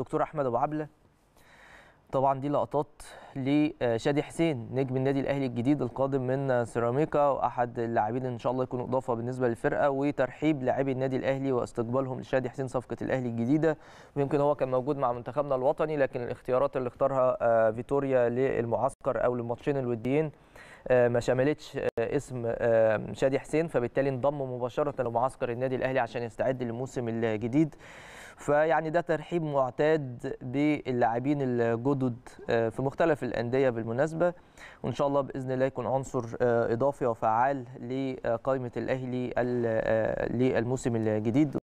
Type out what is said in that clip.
دكتور احمد ابو عبله طبعا دي لقطات لشادي حسين نجم النادي الاهلي الجديد القادم من سيراميكا واحد اللاعبين ان شاء الله يكون اضافه بالنسبه للفرقه وترحيب لاعبي النادي الاهلي واستقبالهم لشادي حسين صفقه الاهلي الجديده ويمكن هو كان موجود مع منتخبنا الوطني لكن الاختيارات اللي اختارها آه، فيتوريا للمعسكر او للماتشين الوديين آه، ما شملتش آه، اسم آه، شادي حسين فبالتالي انضم مباشره لمعسكر النادي الاهلي عشان يستعد للموسم الجديد فيعني ده ترحيب معتاد باللاعبين الجدد في مختلف الانديه بالمناسبه وان شاء الله باذن الله يكون عنصر اضافي وفعال لقائمه الاهلي للموسم الجديد